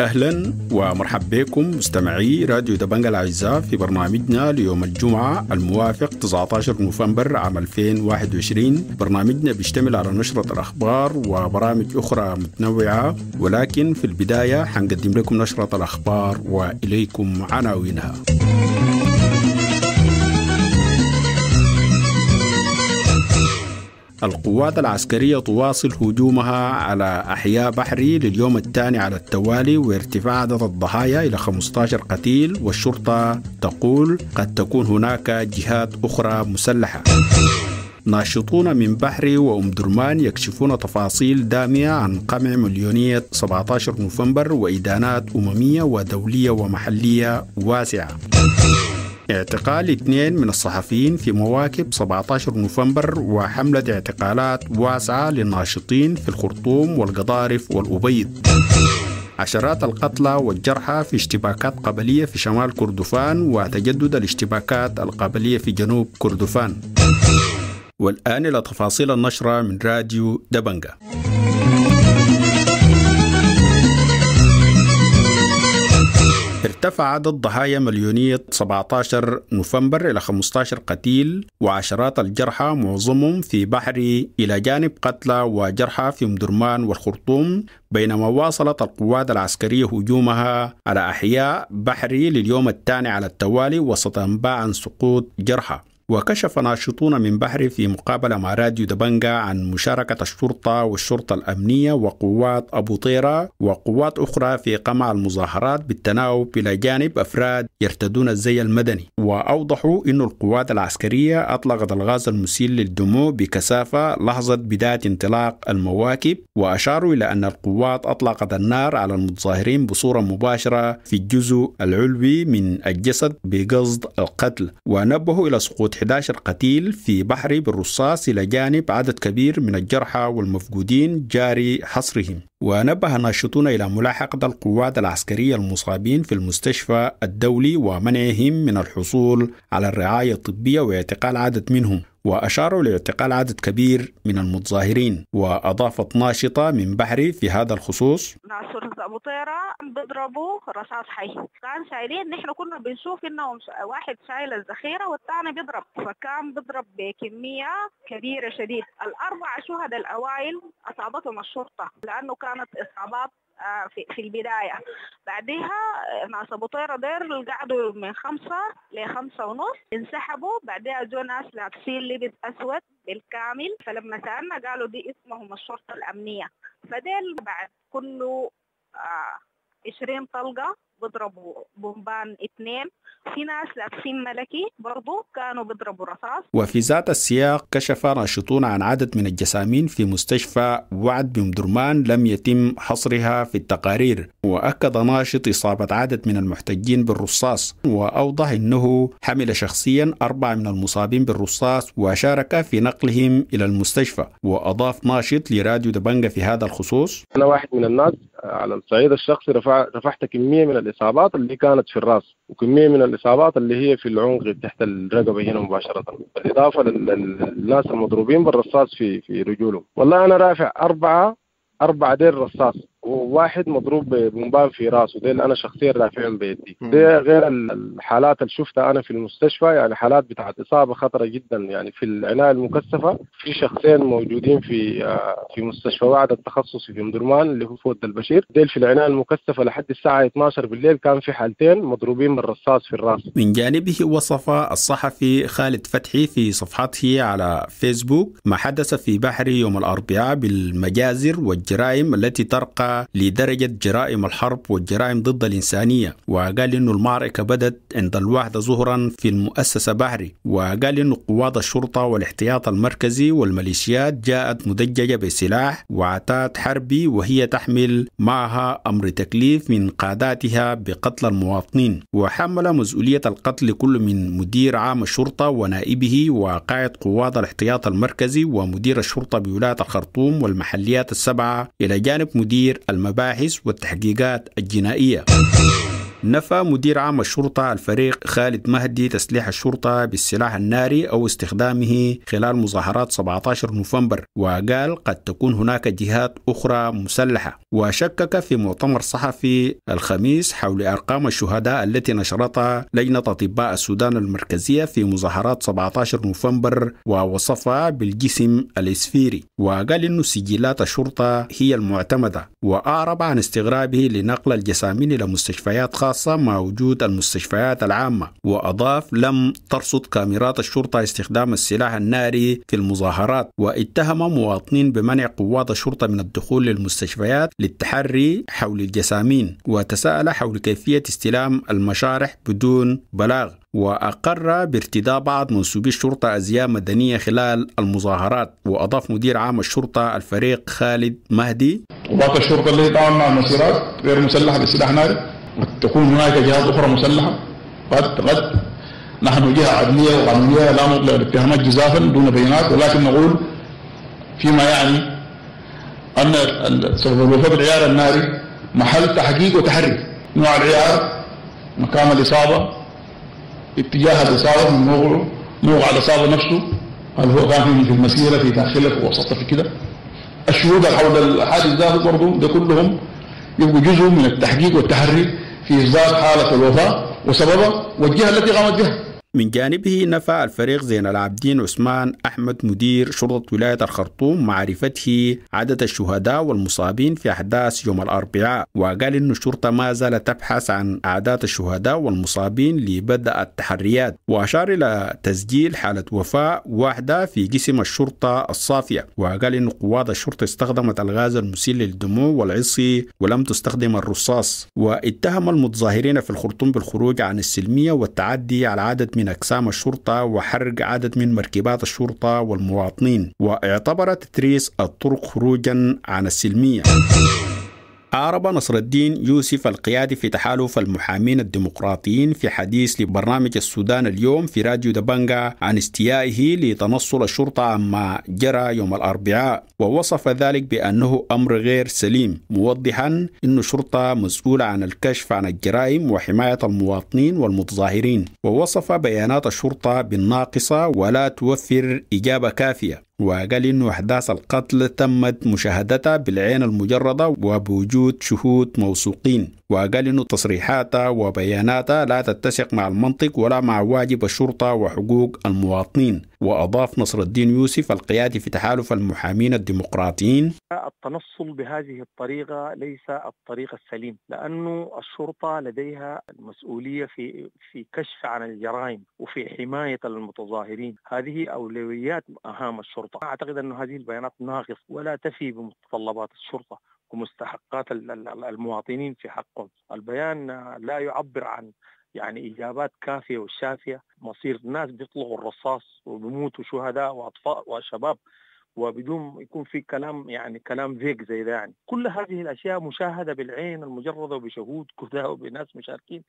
أهلا ومرحبا بكم مستمعي راديو دبنجا الأعزاء في برنامجنا ليوم الجمعة الموافق 19 نوفمبر عام 2021 برنامجنا بيشتمل على نشرة الأخبار وبرامج أخرى متنوعة ولكن في البداية حنقدم لكم نشرة الأخبار وإليكم عناوينها القوات العسكرية تواصل هجومها على أحياء بحري لليوم الثاني على التوالي وارتفاع عدد الضحايا إلى 15 قتيل والشرطة تقول قد تكون هناك جهات أخرى مسلحة ناشطون من بحري وأم درمان يكشفون تفاصيل دامية عن قمع مليونية 17 نوفمبر وإدانات أممية ودولية ومحلية واسعة اعتقال اثنين من الصحفيين في مواكب 17 نوفمبر وحملة اعتقالات واسعة للناشطين في الخرطوم والقضارف والأبيض عشرات القتلى والجرحى في اشتباكات قبلية في شمال كردفان وتجدد الاشتباكات القبلية في جنوب كردفان والآن إلى تفاصيل النشرة من راديو دبنجة ارتفع عدد ضحايا مليونية 17 نوفمبر إلى 15 قتيل وعشرات الجرحى معظمهم في بحري إلى جانب قتلى وجرحى في مدرمان والخرطوم بينما واصلت القوات العسكرية هجومها على أحياء بحري لليوم الثاني على التوالي وسط أنباء عن سقوط جرحى وكشف ناشطون من بحري في مقابلة مع راديو دبنجا عن مشاركة الشرطة والشرطة الأمنية وقوات أبو طيرة وقوات أخرى في قمع المظاهرات بالتناوب إلى جانب أفراد يرتدون الزي المدني وأوضحوا أن القوات العسكرية أطلقت الغاز المسيل للدموع بكثافة لحظة بداية انطلاق المواكب وأشاروا إلى أن القوات أطلقت النار على المتظاهرين بصورة مباشرة في الجزء العلوي من الجسد بقصد القتل ونبهوا إلى سقوط 11 قتيل في بحر بالرصاص إلى جانب عدد كبير من الجرحى والمفقودين جاري حصرهم ونبه الناشطون إلى ملاحقة القوات العسكرية المصابين في المستشفى الدولي ومنعهم من الحصول على الرعاية الطبية واعتقال عدد منهم وأشاروا لاعتقال عدد كبير من المتظاهرين وأضافت ناشطة من بحري في هذا الخصوص ناصر أبو طيرة بيضربوا رصاص حي كان شايلين نحن كنا بنشوف إنهم واحد شايل الذخيرة والثاني بيضرب فكان بيضرب بكمية كبيرة شديد الأربع شهداء الأوائل أصابتهم الشرطة لأنه كانت إصابات آه، في, في البداية بعدها مع سبوطيرة دير قعدوا من خمسة لخمسة ونص انسحبوا بعدها جو ناس لابسين لبس أسود بالكامل فلما سألنا قالوا دي اسمهم الشرطة الأمنية فديل بعد كله آه، عشرين طلقة بيضربوا بومبان اثنين في ناس لابسين ملكي برضو كانوا بيضربوا رصاص وفي ذات السياق كشف ناشطون عن عدد من الجسامين في مستشفى وعد بمدرمان لم يتم حصرها في التقارير وأكد ناشط إصابة عدد من المحتجين بالرصاص وأوضح أنه حمل شخصيا أربعة من المصابين بالرصاص وشارك في نقلهم إلى المستشفى وأضاف ناشط لراديو دبنجة في هذا الخصوص أنا واحد من الناس آه، على الصعيد الشخصي رفع رفعت كمية من الاصابات اللي كانت في الراس وكميه من الاصابات اللي هي في العنق تحت الرقبه هنا مباشره بالاضافه للناس المضروبين بالرصاص في في رجولهم والله انا رافع اربعه اربعه دير رصاص وواحد مضروب بمبان في راسه ديل انا شخصيا رافعهم بيدي دي غير الحالات اللي شفتها انا في المستشفى يعني حالات بتاعت اصابه خطره جدا يعني في العنايه المكثفه في شخصين موجودين في آه، في مستشفى واحد التخصصي في مدرمان اللي هو فود البشير ديل في العنايه المكثفه لحد الساعه 12 بالليل كان في حالتين مضروبين بالرصاص في الراس من جانبه وصف الصحفي خالد فتحي في صفحته على فيسبوك ما حدث في بحري يوم الاربعاء بالمجازر والجرائم التي ترقى لدرجة جرائم الحرب والجرائم ضد الإنسانية وقال إنه المعركة بدت عند الواحدة ظهرا في المؤسسة بحري وقال إنه قوات الشرطة والاحتياط المركزي والميليشيات جاءت مدججة بسلاح وعتاد حربي وهي تحمل معها أمر تكليف من قاداتها بقتل المواطنين وحمل مسؤولية القتل كل من مدير عام الشرطة ونائبه وقائد قوات الاحتياط المركزي ومدير الشرطة بولاية الخرطوم والمحليات السبعة إلى جانب مدير المباحث والتحقيقات الجنائيه نفى مدير عام الشرطة الفريق خالد مهدي تسليح الشرطة بالسلاح الناري أو استخدامه خلال مظاهرات 17 نوفمبر وقال قد تكون هناك جهات أخرى مسلحة وشكك في مؤتمر صحفي الخميس حول أرقام الشهداء التي نشرتها لجنة أطباء السودان المركزية في مظاهرات 17 نوفمبر ووصفها بالجسم الإسفيري وقال أن سجلات الشرطة هي المعتمدة وأعرب عن استغرابه لنقل الجسامين إلى مستشفيات خاصة الخاصة مع وجود المستشفيات العامة وأضاف لم ترصد كاميرات الشرطة استخدام السلاح الناري في المظاهرات واتهم مواطنين بمنع قوات الشرطة من الدخول للمستشفيات للتحري حول الجسامين وتساءل حول كيفية استلام المشارح بدون بلاغ وأقر بارتداء بعض منسوبي الشرطة أزياء مدنية خلال المظاهرات وأضاف مدير عام الشرطة الفريق خالد مهدي وباقي الشرطة اللي طبعا مع المسيرات غير مسلحة بسلاح ناري قد تكون هناك جهات أخرى مسلحة قد قد نحن جهة عدلية وقانونية لا نطلع الاتهامات جزافا دون بينات ولكن نقول فيما يعني أن سبب العيار الناري محل تحقيق وتحري نوع العيار مكان الإصابة اتجاه الإصابة من موقع موقع الإصابة نفسه هل هو كان في المسيرة في داخله في وسطه في كده الشهود حول الحادث ده برضه ده كلهم يبقوا جزء من التحقيق والتحري في إصدار حالة الوفاة وسببها والجهة التي قامت بها من جانبه نفى الفريق زين العابدين عثمان أحمد مدير شرطة ولاية الخرطوم معرفته عدد الشهداء والمصابين في أحداث يوم الأربعاء وقال أن الشرطة ما زالت تبحث عن أعداد الشهداء والمصابين لبدء التحريات وأشار إلى تسجيل حالة وفاة واحدة في جسم الشرطة الصافية وقال أن قوات الشرطة استخدمت الغاز المسيل للدموع والعصي ولم تستخدم الرصاص واتهم المتظاهرين في الخرطوم بالخروج عن السلمية والتعدي على عدد من أجسام الشرطة وحرق عدد من مركبات الشرطة والمواطنين واعتبرت تريس الطرق خروجا عن السلمية أعرب نصر الدين يوسف القيادي في تحالف المحامين الديمقراطيين في حديث لبرنامج السودان اليوم في راديو دبنجا عن استيائه لتنصل الشرطة عما جرى يوم الأربعاء ووصف ذلك بأنه أمر غير سليم موضحا أن الشرطة مسؤولة عن الكشف عن الجرائم وحماية المواطنين والمتظاهرين ووصف بيانات الشرطة بالناقصة ولا توفر إجابة كافية وقال إنه أحداث القتل تمت مشاهدتها بالعين المجردة وبوجود شهود موثوقين وقال إنه تصريحاتها وبياناتها لا تتسق مع المنطق ولا مع واجب الشرطة وحقوق المواطنين وأضاف نصر الدين يوسف القيادي في تحالف المحامين الديمقراطيين التنصل بهذه الطريقة ليس الطريق السليم لأنه الشرطة لديها المسؤولية في, في كشف عن الجرائم وفي حماية المتظاهرين هذه أولويات أهم الشرطة أعتقد أن هذه البيانات ناقص ولا تفي بمتطلبات الشرطة ومستحقات المواطنين في حقهم البيان لا يعبر عن يعني اجابات كافيه وشافيه مصير ناس بيطلعوا الرصاص وبيموتوا شهداء واطفال وشباب وبدون يكون في كلام يعني كلام فيك زي ده يعني كل هذه الاشياء مشاهده بالعين المجرده وبشهود كذا وبناس مشاركين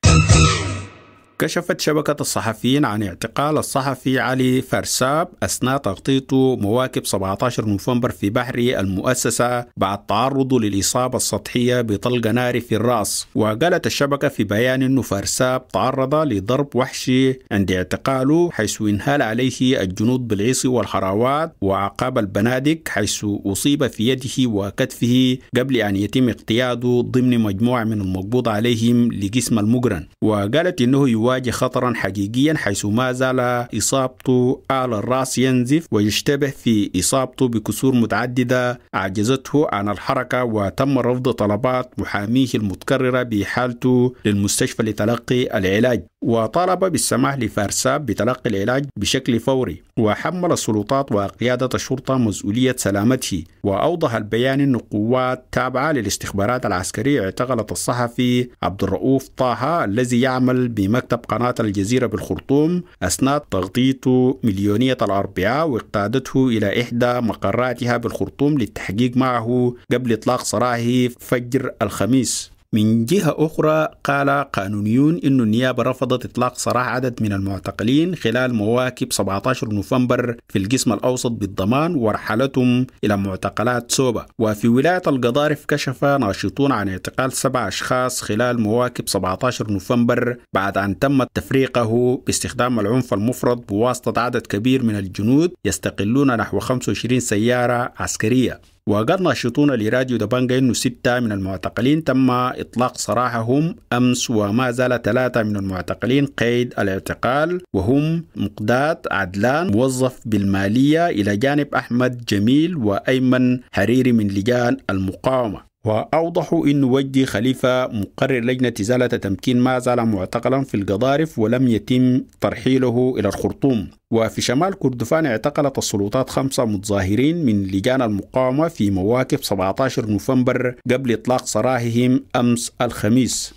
كشفت شبكة الصحفيين عن اعتقال الصحفي علي فرساب أثناء تغطيته مواكب 17 نوفمبر في بحر المؤسسة بعد تعرضه للإصابة السطحية بطلق نار في الرأس وقالت الشبكة في بيان أن فرساب تعرض لضرب وحشي عند اعتقاله حيث انهال عليه الجنود بالعصي والحراوات وعقاب البنادق حيث أصيب في يده وكتفه قبل أن يتم اقتياده ضمن مجموعة من المقبوض عليهم لجسم المجرم وقالت أنه يواجه يواجه خطرا حقيقيا حيث ما زال إصابته أعلى الرأس ينزف ويشتبه في إصابته بكسور متعددة عجزته عن الحركة وتم رفض طلبات محاميه المتكررة بحالته للمستشفى لتلقي العلاج وطالب بالسماح لفارساب بتلقي العلاج بشكل فوري وحمل السلطات وقيادة الشرطة مسؤولية سلامته وأوضح البيان أن قوات تابعة للاستخبارات العسكرية اعتقلت الصحفي عبد الرؤوف طه الذي يعمل بمكتب قناة الجزيرة بالخرطوم أثناء تغطية مليونية الأربعاء واقتادته إلى إحدى مقراتها بالخرطوم للتحقيق معه قبل إطلاق سراحه فجر الخميس من جهة أخرى قال قانونيون أن النيابة رفضت إطلاق سراح عدد من المعتقلين خلال مواكب 17 نوفمبر في القسم الأوسط بالضمان ورحلتهم إلى معتقلات سوبا وفي ولاية القضارف كشف ناشطون عن اعتقال سبع أشخاص خلال مواكب 17 نوفمبر بعد أن تم تفريقه باستخدام العنف المفرط بواسطة عدد كبير من الجنود يستقلون نحو 25 سيارة عسكرية وقال ناشطون لراديو دبانجا أنه ستة من المعتقلين تم إطلاق سراحهم أمس وما زال ثلاثة من المعتقلين قيد الاعتقال وهم مقداد عدلان موظف بالمالية إلى جانب أحمد جميل وأيمن حريري من لجان المقاومة وأوضحوا أن وجدي خليفة مقرر لجنة إزالة تمكين ما زال معتقلا في القضارف ولم يتم ترحيله إلى الخرطوم وفي شمال كردفان اعتقلت السلطات خمسة متظاهرين من لجان المقاومة في مواكب 17 نوفمبر قبل إطلاق سراحهم أمس الخميس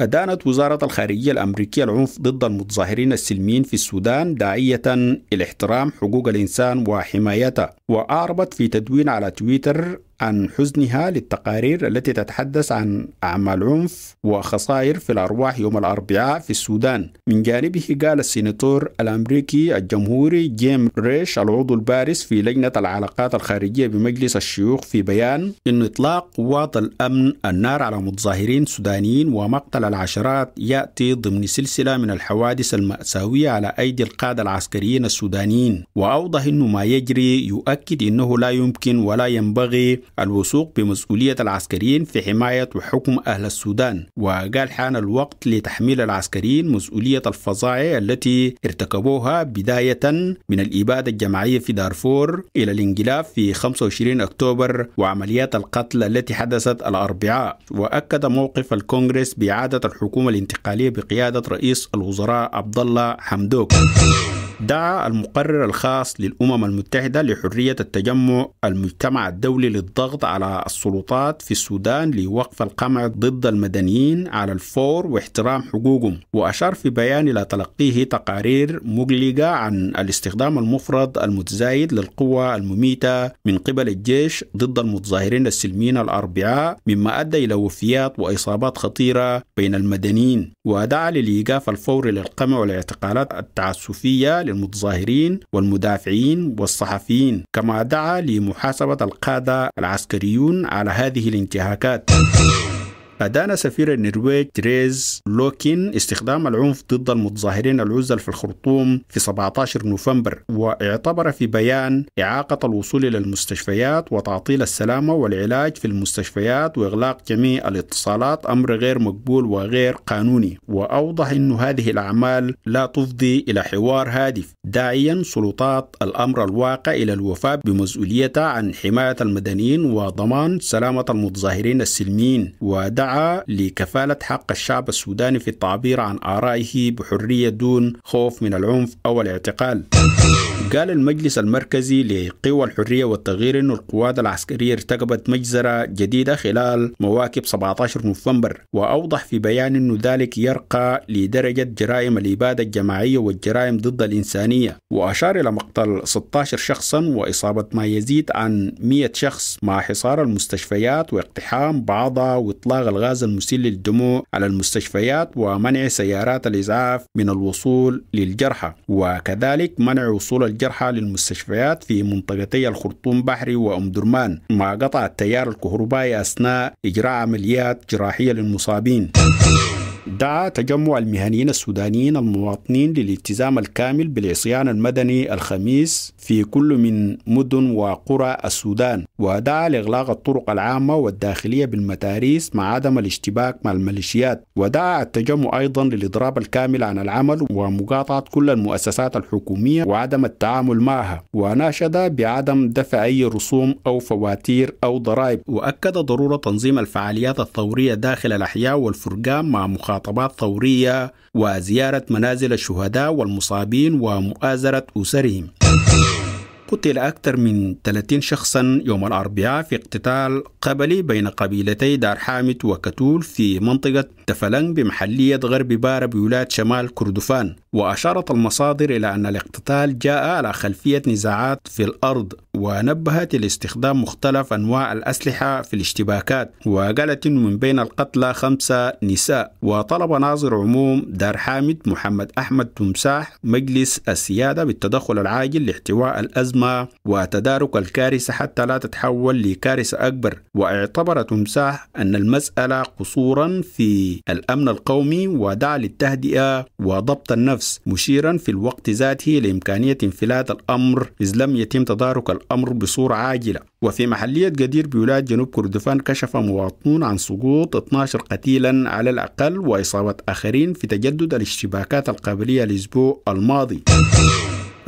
أدانت وزارة الخارجية الأمريكية العنف ضد المتظاهرين السلميين في السودان داعية إلى احترام حقوق الإنسان وحمايته وأعربت في تدوين على تويتر عن حزنها للتقارير التي تتحدث عن أعمال عنف وخسائر في الأرواح يوم الأربعاء في السودان من جانبه قال السيناتور الأمريكي الجمهوري جيم ريش العضو البارز في لجنة العلاقات الخارجية بمجلس الشيوخ في بيان أن إطلاق قوات الأمن النار على متظاهرين سودانيين ومقتل العشرات يأتي ضمن سلسلة من الحوادث المأساوية على أيدي القادة العسكريين السودانيين وأوضح أن ما يجري يؤكد أنه لا يمكن ولا ينبغي الوثوق بمسؤولية العسكريين في حماية وحكم أهل السودان وقال حان الوقت لتحميل العسكريين مسؤولية الفظائع التي ارتكبوها بداية من الإبادة الجماعية في دارفور إلى الانقلاب في 25 أكتوبر وعمليات القتل التي حدثت الأربعاء وأكد موقف الكونغرس بإعادة الحكومة الانتقالية بقيادة رئيس الوزراء عبد الله حمدوك دعا المقرر الخاص للأمم المتحدة لحرية التجمع المجتمع الدولي للضغط على السلطات في السودان لوقف القمع ضد المدنيين على الفور واحترام حقوقهم وأشار في بيان إلى تلقيه تقارير مقلقة عن الاستخدام المفرط المتزايد للقوة المميتة من قبل الجيش ضد المتظاهرين السلميين الأربعاء مما أدى إلى وفيات وإصابات خطيرة بين المدنيين ودعا للإيقاف الفوري للقمع والاعتقالات التعسفية للمتظاهرين والمدافعين والصحفيين كما دعا لمحاسبة القادة العسكريون على هذه الانتهاكات أدان سفير النرويج تريز لوكين استخدام العنف ضد المتظاهرين العزل في الخرطوم في 17 نوفمبر واعتبر في بيان إعاقة الوصول إلى المستشفيات وتعطيل السلامة والعلاج في المستشفيات وإغلاق جميع الاتصالات أمر غير مقبول وغير قانوني وأوضح أن هذه الأعمال لا تفضي إلى حوار هادف داعيا سلطات الأمر الواقع إلى الوفاء بمسؤوليتها عن حماية المدنيين وضمان سلامة المتظاهرين السلميين ودعا لكفالة حق الشعب السوداني في التعبير عن آرائه بحرية دون خوف من العنف أو الاعتقال قال المجلس المركزي لقوى الحرية والتغيير أن القوات العسكرية ارتكبت مجزرة جديدة خلال مواكب 17 نوفمبر وأوضح في بيان أن ذلك يرقى لدرجة جرائم الإبادة الجماعية والجرائم ضد الإنسانية وأشار إلى مقتل 16 شخصا وإصابة ما يزيد عن 100 شخص مع حصار المستشفيات واقتحام بعضها وإطلاق الغاز المسيل للدموع على المستشفيات ومنع سيارات الإسعاف من الوصول للجرحى وكذلك منع وصول الجرحى الجرحى للمستشفيات في منطقتي الخرطوم بحري وأم درمان مع قطع التيار الكهربائي أثناء إجراء عمليات جراحية للمصابين دعا تجمع المهنيين السودانيين المواطنين للالتزام الكامل بالعصيان المدني الخميس في كل من مدن وقرى السودان ودعا لإغلاق الطرق العامة والداخلية بالمتاريس مع عدم الاشتباك مع الميليشيات ودعا التجمع أيضا للإضراب الكامل عن العمل ومقاطعة كل المؤسسات الحكومية وعدم التعامل معها وناشد بعدم دفع أي رسوم أو فواتير أو ضرائب وأكد ضرورة تنظيم الفعاليات الثورية داخل الأحياء والفرقان مع مخالفة مخاطبات ثورية وزيارة منازل الشهداء والمصابين ومؤازرة أسرهم قتل أكثر من 30 شخصا يوم الأربعاء في اقتتال قبلي بين قبيلتي دار حامد وكتول في منطقة تفلنج بمحلية غرب بارة بولاية شمال كردفان وأشارت المصادر إلى أن الاقتتال جاء على خلفية نزاعات في الأرض ونبهت لاستخدام مختلف أنواع الأسلحة في الاشتباكات وقالت إن من بين القتلى خمسة نساء وطلب ناظر عموم دار حامد محمد أحمد تمساح مجلس السيادة بالتدخل العاجل لاحتواء الأزمة وتدارك الكارثة حتى لا تتحول لكارثة أكبر واعتبر تمساح أن المسألة قصورا في الأمن القومي ودعا للتهدئة وضبط النفس الناس مشيرا في الوقت ذاته لإمكانية انفلات الأمر إذ لم يتم تدارك الأمر بصورة عاجلة وفي محلية جدير بولاية جنوب كردفان كشف مواطنون عن سقوط 12 قتيلا على الأقل وإصابة آخرين في تجدد الاشتباكات القبلية الأسبوع الماضي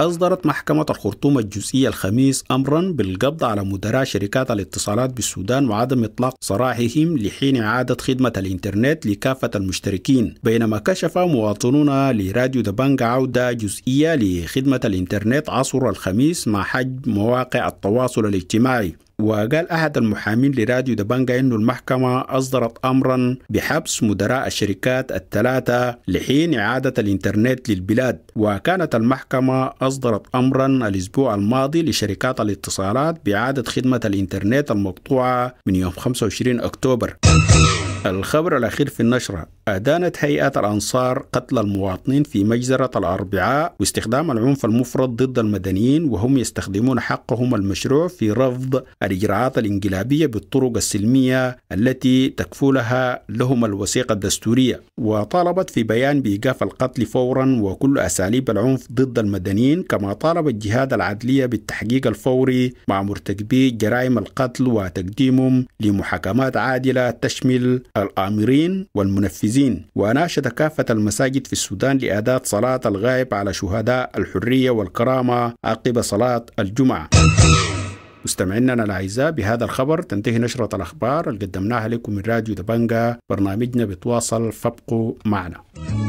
أصدرت محكمة الخرطوم الجزئية الخميس أمرا بالقبض على مدراء شركات الاتصالات بالسودان وعدم إطلاق سراحهم لحين إعادة خدمة الإنترنت لكافة المشتركين بينما كشف مواطنون لراديو دبانج عودة جزئية لخدمة الإنترنت عصر الخميس مع حجم مواقع التواصل الاجتماعي وقال أحد المحامين لراديو دبانجا أن المحكمة أصدرت أمرا بحبس مدراء الشركات الثلاثة لحين إعادة الإنترنت للبلاد وكانت المحكمة أصدرت أمرا الأسبوع الماضي لشركات الاتصالات بإعادة خدمة الإنترنت المقطوعة من يوم 25 أكتوبر الخبر الأخير في النشرة أدانت هيئة الأنصار قتل المواطنين في مجزرة الأربعاء واستخدام العنف المفرط ضد المدنيين وهم يستخدمون حقهم المشروع في رفض الإجراءات الانقلابية بالطرق السلمية التي تكفلها لهم الوثيقة الدستورية وطالبت في بيان بإيقاف القتل فورا وكل أساليب العنف ضد المدنيين كما طالب الجهاد العدلية بالتحقيق الفوري مع مرتكبي جرائم القتل وتقديمهم لمحاكمات عادلة تشمل الآمرين والمنفذين وناشد كافة المساجد في السودان لأداة صلاة الغائب على شهداء الحرية والكرامة عقب صلاة الجمعة مستمعينا الاعزاء بهذا الخبر تنتهي نشره الاخبار اللي قدمناها لكم من راديو دبنجا برنامجنا بتواصل فابقوا معنا.